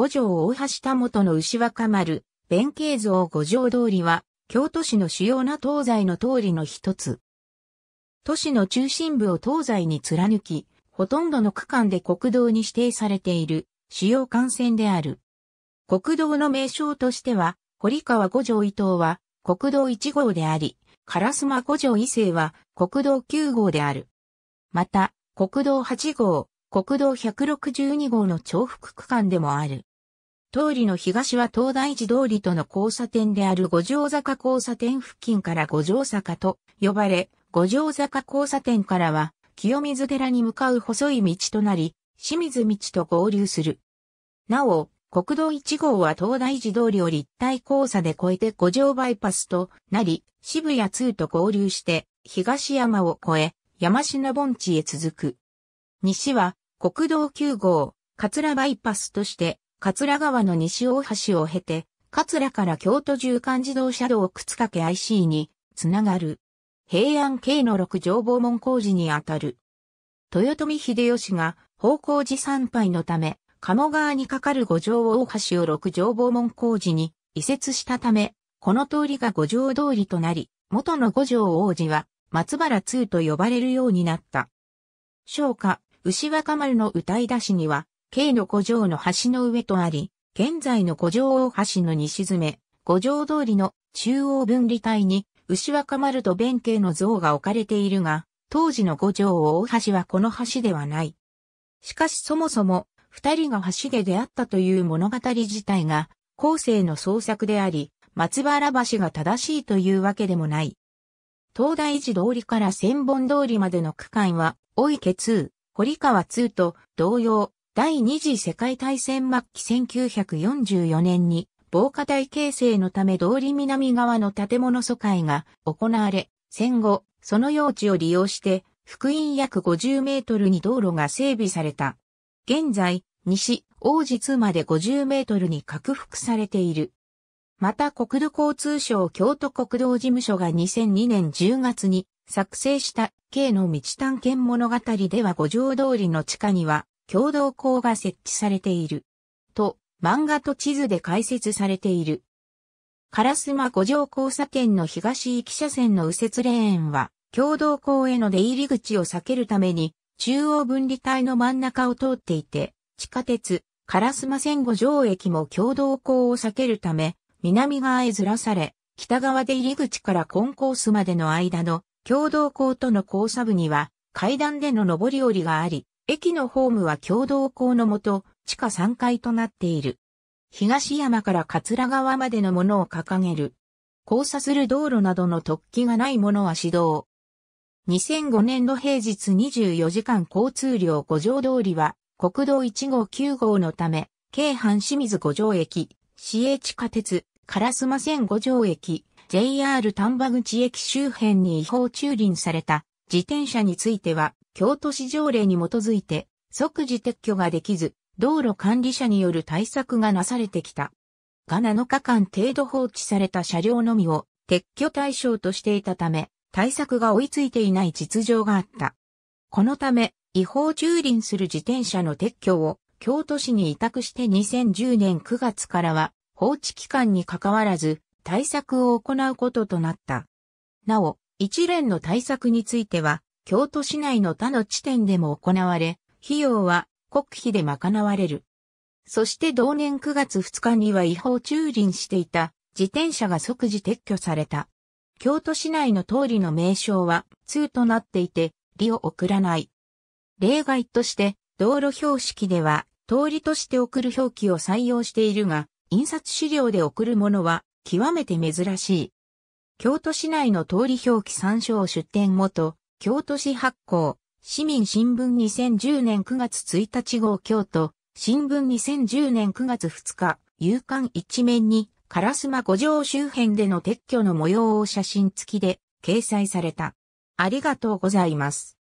五条大橋田元の牛若丸、弁慶像五条通りは、京都市の主要な東西の通りの一つ。都市の中心部を東西に貫き、ほとんどの区間で国道に指定されている主要幹線である。国道の名称としては、堀川五条伊東は国道1号であり、烏丸五条伊勢は国道9号である。また、国道8号、国道162号の重複区間でもある。通りの東は東大寺通りとの交差点である五条坂交差点付近から五条坂と呼ばれ、五条坂交差点からは清水寺に向かう細い道となり、清水道と合流する。なお、国道1号は東大寺通りを立体交差で越えて五条バイパスとなり、渋谷2と合流して東山を越え、山科盆地へ続く。西は国道9号、桂バイパスとして桂川の西大橋を経て、桂から京都縦貫自動車道靴掛 IC につながる。平安京の六条防門工事にあたる。豊臣秀吉が方向寺参拝のため、鴨川に架かる五条大橋を六条防門工事に移設したため、この通りが五条通りとなり、元の五条王子は松原通と呼ばれるようになった。昭和牛若丸の歌い出しには、京の古城の橋の上とあり、現在の古城大橋の西詰め、五条通りの中央分離帯に、牛若丸と弁慶の像が置かれているが、当時の五条大橋はこの橋ではない。しかしそもそも、二人が橋で出会ったという物語自体が、後世の創作であり、松原橋が正しいというわけでもない。東大寺通りから千本通りまでの区間は、大池通、堀川通と同様、第二次世界大戦末期1944年に防火帯形成のため通り南側の建物疎開が行われ、戦後、その用地を利用して、福音約50メートルに道路が整備された。現在、西、王日まで50メートルに拡幅されている。また国土交通省京都国道事務所が2002年10月に作成した K の道探検物語では五条通りの地下には共同校が設置されている。と、漫画と地図で解説されている。烏マ五条交差点の東行き車線の右折レーンは、共同校への出入り口を避けるために、中央分離帯の真ん中を通っていて、地下鉄、烏マ線五条駅も共同校を避けるため、南側へずらされ、北側で入り口からコンコースまでの間の共同校との交差部には階段での上り下りがあり、駅のホームは共同校のもと、地下3階となっている。東山から桂川までのものを掲げる。交差する道路などの突起がないものは指導。2005年の平日24時間交通量五条通りは、国道1号9号のため、京阪清水五条駅、市営地下鉄、烏丸線五条駅、JR 丹波口駅周辺に違法駐輪された自転車については、京都市条例に基づいて即時撤去ができず、道路管理者による対策がなされてきた。が7日間程度放置された車両のみを撤去対象としていたため、対策が追いついていない実情があった。このため、違法駐輪する自転車の撤去を京都市に委託して2010年9月からは放置期間に関わらず対策を行うこととなった。なお、一連の対策については京都市内の他の地点でも行われ、費用は国費で賄われる。そして同年9月2日には違法駐輪していた自転車が即時撤去された。京都市内の通りの名称は通となっていて、利を送らない。例外として、道路標識では通りとして送る表記を採用しているが、印刷資料で送るものは極めて珍しい。京都市内の通り表記参照出典元、京都市発行、市民新聞2010年9月1日号京都、新聞2010年9月2日、夕刊一面に、烏マ五条周辺での撤去の模様を写真付きで掲載された。ありがとうございます。